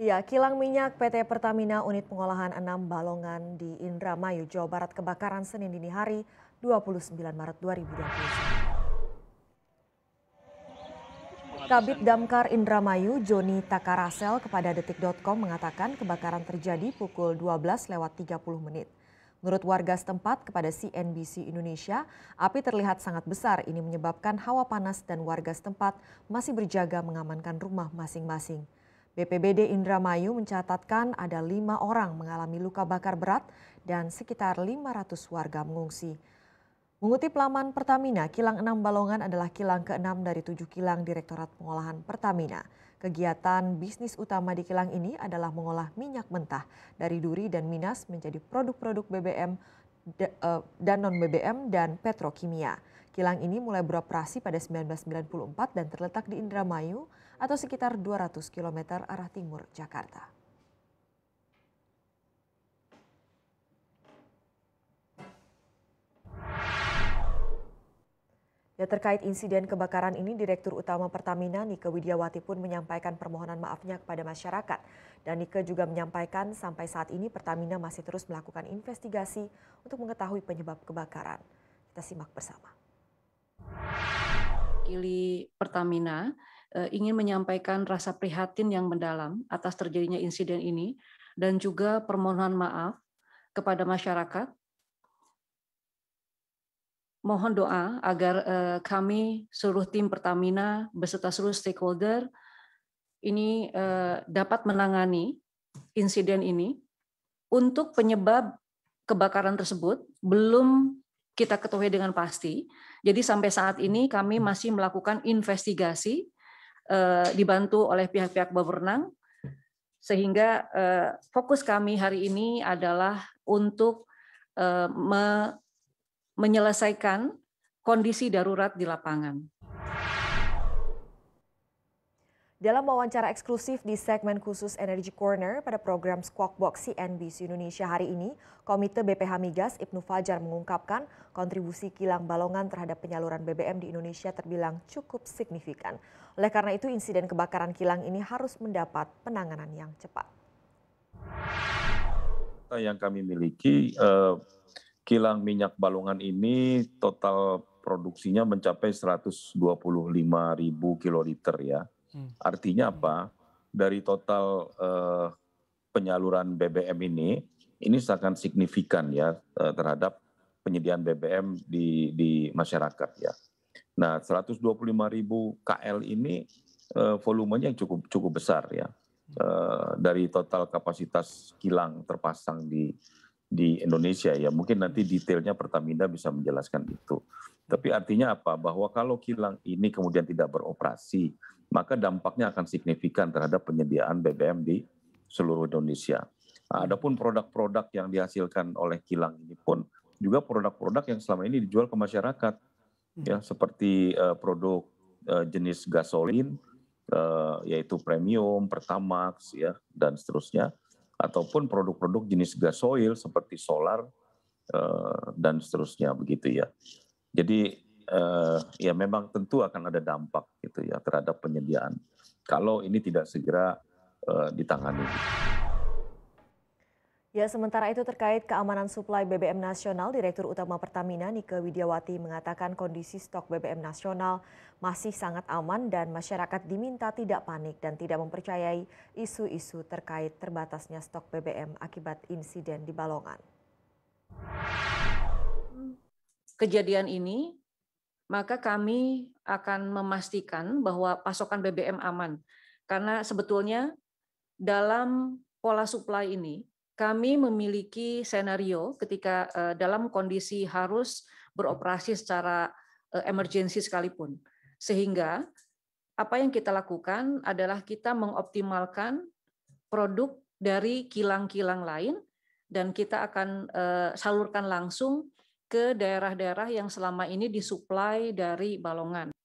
Ya, kilang minyak PT Pertamina unit pengolahan 6 Balongan di Indramayu, Jawa Barat kebakaran Senin dini hari 29 Maret 2020. Kabit Damkar Indramayu, Joni Takarasel kepada detik.com mengatakan kebakaran terjadi pukul 12 lewat 30 menit. Menurut warga setempat kepada CNBC Indonesia, api terlihat sangat besar. Ini menyebabkan hawa panas dan warga setempat masih berjaga mengamankan rumah masing-masing. BPBD Indramayu mencatatkan ada lima orang mengalami luka bakar berat dan sekitar 500 warga mengungsi. Mengutip laman Pertamina, kilang enam Balongan adalah kilang keenam dari tujuh kilang Direktorat Pengolahan Pertamina. Kegiatan bisnis utama di kilang ini adalah mengolah minyak mentah dari duri dan minas menjadi produk-produk BBM dan eh, non BBM dan Petrokimia. Kilang ini mulai beroperasi pada 1994 dan terletak di Indramayu atau sekitar 200 km arah timur Jakarta. Ya, terkait insiden kebakaran ini, Direktur Utama Pertamina Nike Widiawati pun menyampaikan permohonan maafnya kepada masyarakat. Dan Nike juga menyampaikan sampai saat ini Pertamina masih terus melakukan investigasi untuk mengetahui penyebab kebakaran. Kita simak bersama. Kili Pertamina eh, ingin menyampaikan rasa prihatin yang mendalam atas terjadinya insiden ini dan juga permohonan maaf kepada masyarakat mohon doa agar eh, kami seluruh tim Pertamina beserta seluruh stakeholder ini eh, dapat menangani insiden ini. Untuk penyebab kebakaran tersebut belum kita ketahui dengan pasti. Jadi sampai saat ini kami masih melakukan investigasi eh, dibantu oleh pihak-pihak berwenang sehingga fokus kami hari ini adalah untuk menyelesaikan kondisi darurat di lapangan. Dalam wawancara eksklusif di segmen khusus Energy Corner pada program Squawk Box CNBC Indonesia hari ini, Komite BPH Migas Ibnu Fajar mengungkapkan kontribusi kilang balongan terhadap penyaluran BBM di Indonesia terbilang cukup signifikan. Oleh karena itu, insiden kebakaran kilang ini harus mendapat penanganan yang cepat. Yang kami miliki, eh, kilang minyak Balongan ini total produksinya mencapai 125 ribu kiloliter ya. Hmm. Artinya apa? Dari total eh, penyaluran BBM ini, ini sangat signifikan ya eh, terhadap penyediaan BBM di, di masyarakat ya. Nah, 125 ribu KL ini eh, volumenya yang cukup cukup besar ya. uh, dari total kapasitas kilang terpasang di di Indonesia ya. Mungkin nanti detailnya Pertamina bisa menjelaskan itu. Tapi artinya apa? Bahwa kalau kilang ini kemudian tidak beroperasi, maka dampaknya akan signifikan terhadap penyediaan BBM di seluruh Indonesia. adapun produk-produk yang dihasilkan oleh kilang ini pun juga produk-produk yang selama ini dijual ke masyarakat. Hmm. Ya, seperti eh, produk eh, jenis gasolin eh, yaitu premium, pertamax ya dan seterusnya ataupun produk-produk jenis gas oil seperti solar eh, dan seterusnya begitu ya. Jadi eh, ya memang tentu akan ada dampak gitu ya terhadap penyediaan kalau ini tidak segera eh, ditangani. Ya, sementara itu terkait keamanan suplai BBM nasional, Direktur Utama Pertamina Nike Widiawati mengatakan kondisi stok BBM nasional masih sangat aman dan masyarakat diminta tidak panik dan tidak mempercayai isu-isu terkait terbatasnya stok BBM akibat insiden di Balongan. Kejadian ini, maka kami akan memastikan bahwa pasokan BBM aman. Karena sebetulnya dalam pola suplai ini, kami memiliki skenario ketika eh, dalam kondisi harus beroperasi secara eh, emergensi sekalipun. Sehingga apa yang kita lakukan adalah kita mengoptimalkan produk dari kilang-kilang lain dan kita akan eh, salurkan langsung ke daerah-daerah yang selama ini disuplai dari Balongan.